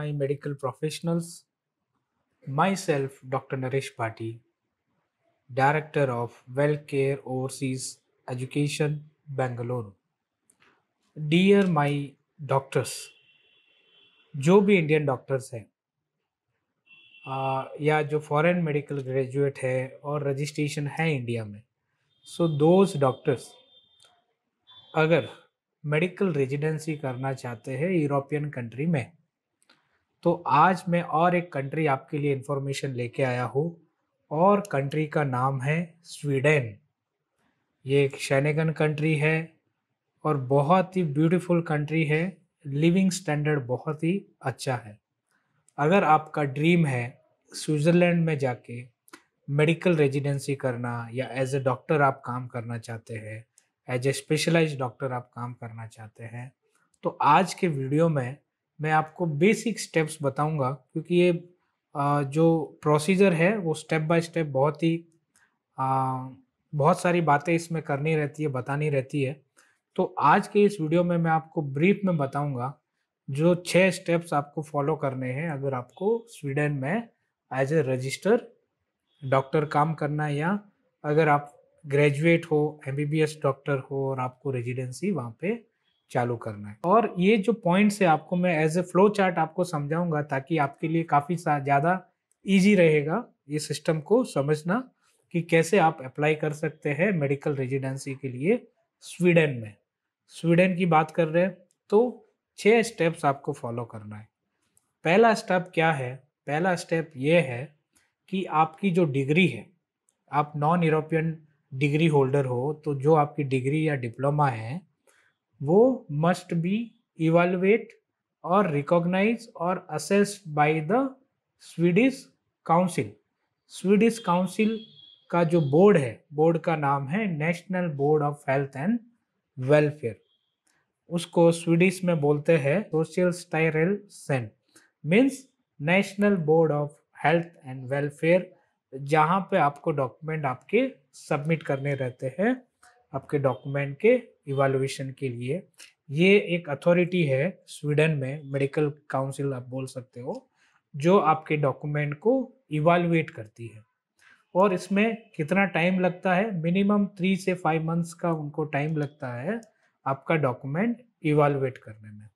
my medical professionals, myself, Dr. Naresh Pati, Director of Wellcare Overseas Education, Bangalore. Dear my doctors जो भी Indian doctors हैं या जो foreign medical graduate है और रजिस्ट्रेशन है इंडिया में सो दोज डॉक्टर्स अगर मेडिकल रेजिडेंसी करना चाहते हैं यूरोपियन कंट्री में तो आज मैं और एक कंट्री आपके लिए इन्फॉर्मेशन लेके आया हूँ और कंट्री का नाम है स्वीडन ये एक शैनेगन कंट्री है और बहुत ही ब्यूटीफुल कंट्री है लिविंग स्टैंडर्ड बहुत ही अच्छा है अगर आपका ड्रीम है स्विट्ज़रलैंड में जाके मेडिकल रेजिडेंसी करना या एज ए डॉक्टर आप काम करना चाहते हैं एज ए स्पेशलाइज डॉक्टर आप काम करना चाहते हैं तो आज के वीडियो में मैं आपको बेसिक स्टेप्स बताऊंगा क्योंकि ये जो प्रोसीजर है वो स्टेप बाय स्टेप बहुत ही बहुत सारी बातें इसमें करनी रहती है बतानी रहती है तो आज के इस वीडियो में मैं आपको ब्रीफ में बताऊंगा जो छः स्टेप्स आपको फॉलो करने हैं अगर आपको स्वीडन में एज ए रजिस्टर डॉक्टर काम करना है या अगर आप ग्रेजुएट हो एम डॉक्टर हो और आपको रेजिडेंसी वहाँ पे चालू करना है और ये जो पॉइंट्स है आपको मैं एज ए फ्लो चार्ट आपको समझाऊंगा ताकि आपके लिए काफ़ी ज़्यादा ईजी रहेगा ये सिस्टम को समझना कि कैसे आप अप्लाई कर सकते हैं मेडिकल रेजिडेंसी के लिए स्वीडन में स्वीडन की बात कर रहे हैं तो छः स्टेप्स आपको फॉलो करना है पहला स्टेप क्या है पहला स्टेप ये है कि आपकी जो डिग्री है आप नॉन यूरोपियन डिग्री होल्डर हो तो जो आपकी डिग्री या डिप्लोमा है वो मस्ट बी इवेलुएट और रिकॉग्नाइज और assess by the Swedish council Swedish council का जो बोर्ड है बोर्ड का नाम है national board of health and welfare उसको स्वीडिश में बोलते हैं social styrelsen means national board of health and welfare जहाँ पे आपको डॉक्यूमेंट आपके सबमिट करने रहते हैं आपके डॉक्यूमेंट के इवालुएशन के लिए ये एक अथॉरिटी है स्वीडन में मेडिकल काउंसिल आप बोल सकते हो जो आपके डॉक्यूमेंट को इवालुएट करती है और इसमें कितना टाइम लगता है मिनिमम थ्री से फाइव मंथ्स का उनको टाइम लगता है आपका डॉक्यूमेंट इवालुएट करने में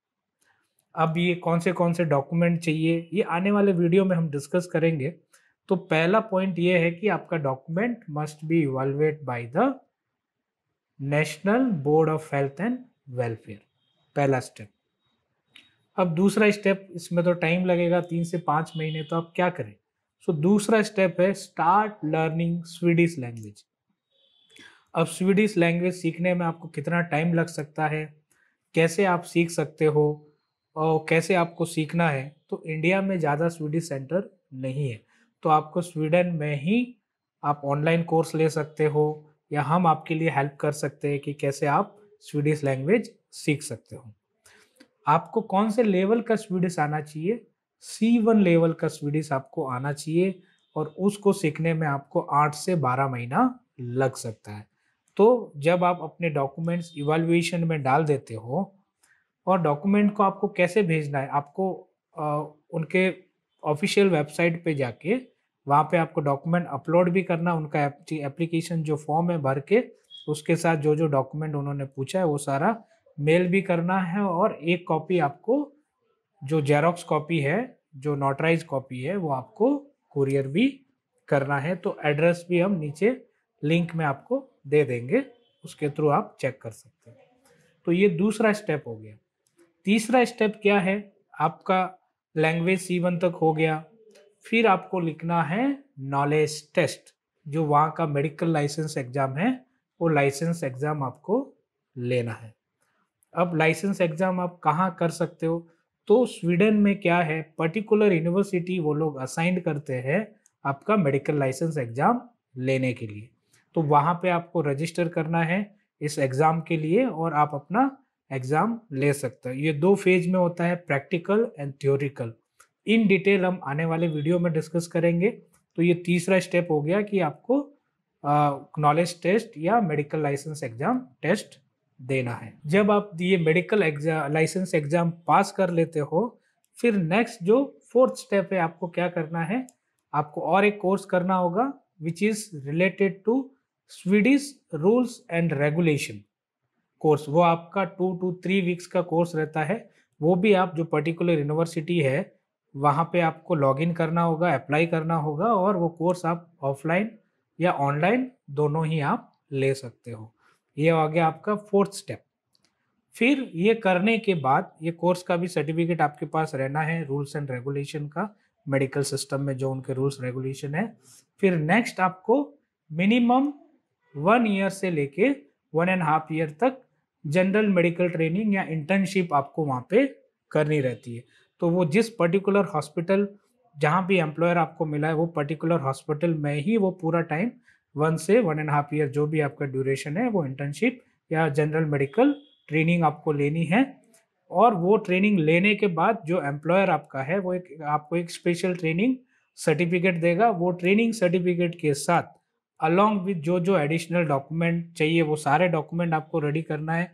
अब ये कौन से कौन से डॉक्यूमेंट चाहिए ये आने वाले वीडियो में हम डिस्कस करेंगे तो पहला पॉइंट ये है कि आपका document must be evaluate by the national board of health and welfare पहला स्टेप अब दूसरा स्टेप इसमें तो टाइम लगेगा तीन से पाँच महीने तो आप क्या करें सो so, दूसरा स्टेप है स्टार्ट लर्निंग स्वीडिश लैंग्वेज अब स्वीडिश लैंग्वेज सीखने में आपको कितना टाइम लग सकता है कैसे आप सीख सकते हो और कैसे आपको सीखना है तो इंडिया में ज़्यादा स्वीडिश सेंटर नहीं है तो आपको स्वीडन में ही आप ऑनलाइन कोर्स ले सकते हो या हम आपके लिए हेल्प कर सकते हैं कि कैसे आप स्वीडिश लैंग्वेज सीख सकते हो आपको कौन से लेवल का स्वीडिश आना चाहिए सी वन लेवल का स्वीडिश आपको आना चाहिए और उसको सीखने में आपको आठ से बारह महीना लग सकता है तो जब आप अपने डॉक्यूमेंट्स इवेल्युएशन में डाल देते हो और डॉक्यूमेंट को आपको कैसे भेजना है आपको आ, उनके ऑफिशियल वेबसाइट पे जाके वहाँ पे आपको डॉक्यूमेंट अपलोड भी करना उनका एप्लीकेशन जो फॉर्म है भर के उसके साथ जो जो डॉक्यूमेंट उन्होंने पूछा है वो सारा मेल भी करना है और एक कॉपी आपको जो जेरोक्स कॉपी है जो नोटराइज कॉपी है वो आपको कुरियर भी करना है तो एड्रेस भी हम नीचे लिंक में आपको दे देंगे उसके थ्रू आप चेक कर सकते हैं तो ये दूसरा स्टेप हो गया तीसरा स्टेप क्या है आपका लैंग्वेज सी वन तक हो गया फिर आपको लिखना है नॉलेज टेस्ट जो वहाँ का मेडिकल लाइसेंस एग्ज़ाम है वो लाइसेंस एग्ज़ाम आपको लेना है अब लाइसेंस एग्ज़ाम आप कहाँ कर सकते हो तो स्वीडन में क्या है पर्टिकुलर यूनिवर्सिटी वो लोग असाइंड करते हैं आपका मेडिकल लाइसेंस एग्ज़ाम लेने के लिए तो वहाँ पे आपको रजिस्टर करना है इस एग्ज़ाम के लिए और आप अपना एग्ज़ाम ले सकते हो ये दो फेज में होता है practical and theoretical in detail हम आने वाले वीडियो में डिस्कस करेंगे तो ये तीसरा स्टेप हो गया कि आपको नॉलेज टेस्ट या मेडिकल लाइसेंस एग्जाम टेस्ट देना है जब आप ये medical exam licence exam pass कर लेते हो फिर नेक्स्ट जो फोर्थ स्टेप है आपको क्या करना है आपको और एक कोर्स करना होगा which is related to Swedish rules and regulation course वो आपका टू टू थ्री वीक्स का कोर्स रहता है वो भी आप जो पर्टिकुलर यूनिवर्सिटी है वहाँ पे आपको लॉगिन करना होगा अप्लाई करना होगा और वो कोर्स आप ऑफलाइन या ऑनलाइन दोनों ही आप ले सकते हो ये आ गया आपका फोर्थ स्टेप फिर ये करने के बाद ये कोर्स का भी सर्टिफिकेट आपके पास रहना है रूल्स एंड रेगुलेशन का मेडिकल सिस्टम में जो उनके रूल्स रेगुलेशन है फिर नेक्स्ट आपको मिनिमम वन ईयर से लेके वन एंड हाफ ईयर तक जनरल मेडिकल ट्रेनिंग या इंटर्नशिप आपको वहाँ पे करनी रहती है तो वो जिस पर्टिकुलर हॉस्पिटल जहाँ भी एम्प्लॉयर आपको मिला है वो पर्टिकुलर हॉस्पिटल में ही वो पूरा टाइम वन से वन एंड हाफ ईयर जो भी आपका ड्यूरेशन है वो इंटर्नशिप या जनरल मेडिकल ट्रेनिंग आपको लेनी है और वो ट्रेनिंग लेने के बाद जो एम्प्लॉयर आपका है वो एक आपको एक स्पेशल ट्रेनिंग सर्टिफिकेट देगा वो ट्रेनिंग सर्टिफिकेट के साथ अलॉन्ग विद जो जो एडिशनल डॉक्यूमेंट चाहिए वो सारे डॉक्यूमेंट आपको रेडी करना है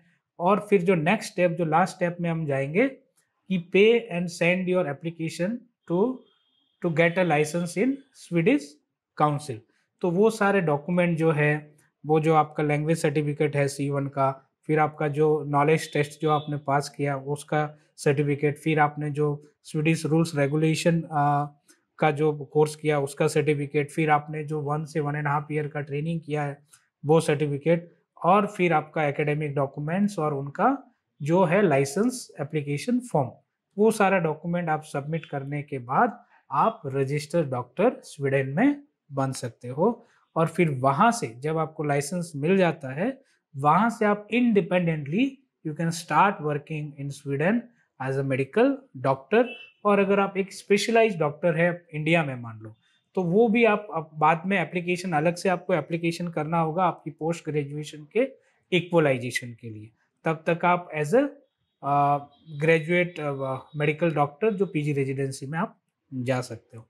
और फिर जो नेक्स्ट स्टेप जो लास्ट स्टेप में हम जाएंगे you pay and send your application to to get a license in Swedish council. तो वो सारे डॉक्यूमेंट जो है वो जो आपका लैंग्वेज सर्टिफिकेट है सी वन का फिर आपका जो नॉलेज टेस्ट जो आपने पास किया उसका सर्टिफिकेट फिर आपने जो स्वीडिश रूल्स रेगुलेशन का जो कोर्स किया उसका सर्टिफिकेट फिर आपने जो वन से वन एंड हाफ ईयर का ट्रेनिंग किया है वो सर्टिफिकेट और फिर आपका एकेडमिक डॉक्यूमेंट्स और उनका जो है लाइसेंस एप्लीकेशन फॉर्म वो सारा डॉक्यूमेंट आप सबमिट करने के बाद आप रजिस्टर डॉक्टर स्वीडन में बन सकते हो और फिर वहाँ से जब आपको लाइसेंस मिल जाता है वहाँ से आप independently you can start working in Sweden as a medical doctor और अगर आप एक स्पेशलाइज डॉक्टर है इंडिया में मान लो तो वो भी आप, आप बाद में एप्लीकेशन अलग से आपको एप्लीकेशन करना होगा आपकी पोस्ट ग्रेजुएशन के इक्वलाइजेशन के लिए तब तक आप as a graduate medical doctor जो पीजी रेजिडेंसी में आप जा सकते हो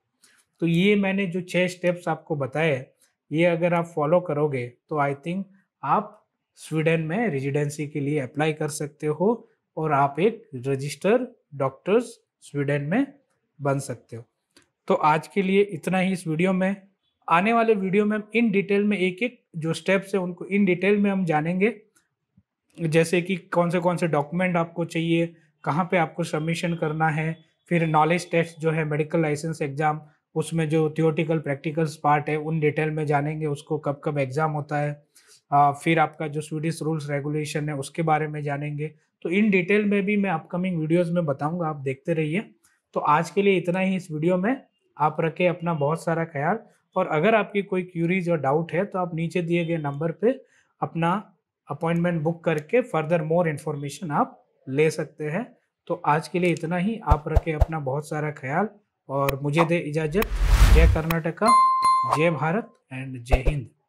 तो ये मैंने जो छह स्टेप्स आपको बताए हैं ये अगर आप फॉलो करोगे तो आई थिंक आप स्वीडन में रेजिडेंसी के लिए अप्लाई कर सकते हो और आप एक रजिस्टर डॉक्टर्स स्वीडन में बन सकते हो तो आज के लिए इतना ही इस वीडियो में आने वाले वीडियो में हम इन डिटेल में एक एक जो स्टेप्स है उनको इन डिटेल में हम जानेंगे जैसे कि कौन से कौन से डॉक्यूमेंट आपको चाहिए कहाँ पे आपको सबमिशन करना है फिर नॉलेज टेस्ट जो है मेडिकल लाइसेंस एग्ज़ाम उसमें जो थियोटिकल प्रैक्टिकल्स पार्ट है उन डिटेल में जानेंगे उसको कब कब एग्ज़ाम होता है आ, फिर आपका जो स्वीडिश रूल्स रेगुलेशन है उसके बारे में जानेंगे तो इन डिटेल में भी मैं अपकमिंग वीडियोस में बताऊंगा आप देखते रहिए तो आज के लिए इतना ही इस वीडियो में आप रखें अपना बहुत सारा ख्याल और अगर आपकी कोई क्यूरीज और डाउट है तो आप नीचे दिए गए नंबर पर अपना अपॉइंटमेंट बुक करके फर्दर मोर इन्फॉर्मेशन आप ले सकते हैं तो आज के लिए इतना ही आप रखें अपना बहुत सारा ख्याल और मुझे दे इजाज़त जय कर्नाटका जय भारत एंड जय हिंद